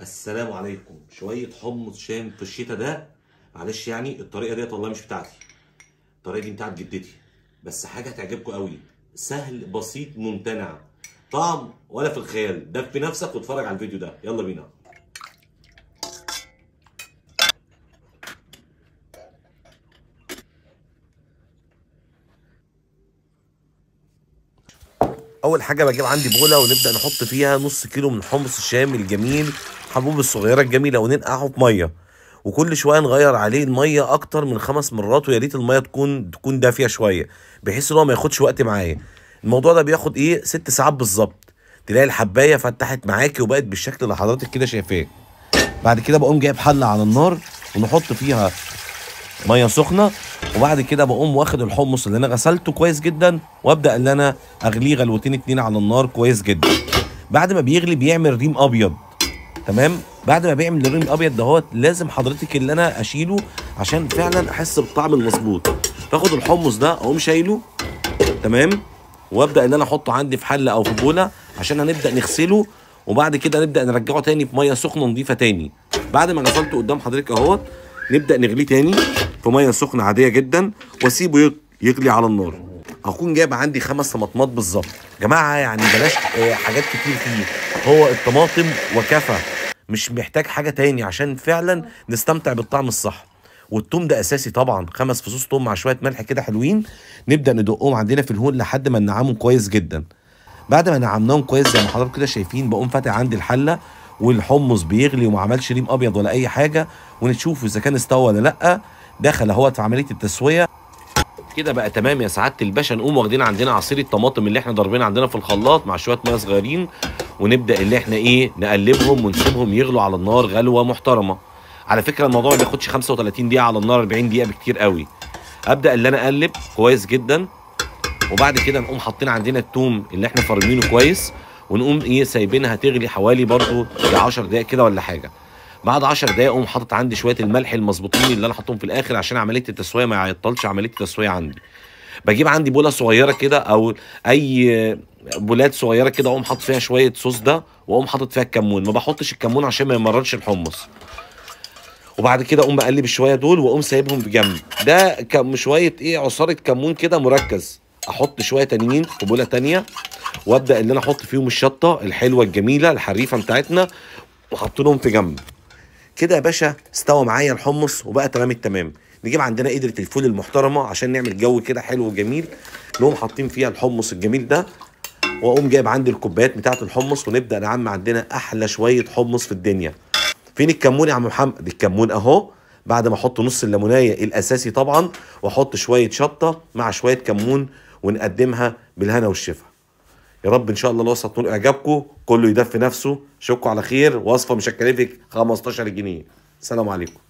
السلام عليكم شويه حمص شام في الشتاء ده معلش يعني الطريقه ديت والله مش بتاعتي الطريقه دي بتاعت جدتي بس حاجه هتعجبكم قوي سهل بسيط ممتنع طعم ولا في الخيال دف نفسك واتفرج على الفيديو ده يلا بينا اول حاجه بجيب عندي بوله ونبدا نحط فيها نص كيلو من حمص الشام الجميل الحبوب الصغيره الجميله وننقعه في ميه وكل شويه نغير عليه الميه اكتر من خمس مرات ويا ريت الميه تكون تكون دافيه شويه بحيث ان هو ما ياخدش وقت معايا الموضوع ده بياخد ايه ست ساعات بالظبط تلاقي الحبايه فتحت معاكي وبقت بالشكل اللي حضرتك كده شايفاه بعد كده بقوم جايب حله على النار ونحط فيها ميه سخنه وبعد كده بقوم واخد الحمص اللي انا غسلته كويس جدا وابدا ان انا اغليه غلوتين اتنين على النار كويس جدا بعد ما بيغلي بيعمل ريم ابيض تمام بعد ما بيعمل اللون الابيض دهوت لازم حضرتك اللي انا اشيله عشان فعلا احس بالطعم المظبوط باخد الحمص ده اقوم شايله تمام وابدا ان انا احطه عندي في حله او في بوله عشان هنبدا نغسله وبعد كده نبدا نرجعه تاني في ميه سخنه نضيفه تاني بعد ما غسلته قدام حضرتك اهوت نبدا نغليه تاني في ميه سخنه عاديه جدا واسيبه يغلي على النار هكون جايب عندي خمس طماطمات بالظبط جماعه يعني بلاش آه، حاجات كتير فيه هو الطماطم وكفى مش محتاج حاجه تاني عشان فعلا اه. نستمتع بالطعم الصح والثوم ده اساسي طبعا خمس فصوص ثوم مع شويه ملح كده حلوين نبدا ندقهم عندنا في الهون لحد ما ننعمهم كويس جدا بعد ما نعمناهم كويس زي ما حضراتكم كده شايفين بقوم فاتح عندي الحله والحمص بيغلي وما عملش ريم ابيض ولا اي حاجه ونشوف اذا كان استوى ولا لا دخل اهوت في عمليه التسويه كده بقى تمام يا سعاده الباشا نقوم واخدين عندنا عصير الطماطم اللي احنا ضاربين عندنا في الخلاط مع شويه ميه صغيرين ونبدا اللي احنا ايه نقلبهم ونسيبهم يغلوا على النار غلوه محترمه على فكره الموضوع ما بياخدش 35 دقيقه على النار 40 دقيقه بكتير قوي ابدا اللي انا اقلب كويس جدا وبعد كده نقوم حاطين عندنا التوم اللي احنا فرمينه كويس ونقوم ايه سايبينها تغلي حوالي برضو 10 دقائق كده ولا حاجه بعد 10 دقايق اقوم حاطط عندي شويه الملح المظبوطين اللي انا حاطهم في الاخر عشان عمليه التسويه ما يعطلش عمليه التسويه عندي بجيب عندي بوله صغيره كده او اي بولات صغيره كده اقوم حاطط فيها شويه صوص ده واقوم حاطط فيها الكمون ما بحطش الكمون عشان ما يمررش الحمص وبعد كده اقوم بقلب الشويه دول واقوم سايبهم بجنب ده كم شويه ايه عصاره كمون كده مركز احط شويه تانيين في بوله تانيه وابدا ان انا احط فيهم الشطه الحلوه الجميله الحريفه بتاعتنا لهم في جنب كده يا باشا استوى معايا الحمص وبقى تمام التمام نجيب عندنا قدره الفول المحترمه عشان نعمل جو كده حلو وجميل نقوم حاطين فيها الحمص الجميل ده واقوم جايب عندي الكوبايات بتاعه الحمص ونبدا نعم عندنا احلى شويه حمص في الدنيا فين الكمون يا عم محمد الكمون اهو بعد ما احط نص الليمونيه الاساسي طبعا واحط شويه شطه مع شويه كمون ونقدمها بالهنا والشفا يا رب ان شاء الله الوصفه تنول اعجابكم كله يدفي نفسه اشوفكم على خير وصفه مش هتكلفك 15 جنيه السلام عليكم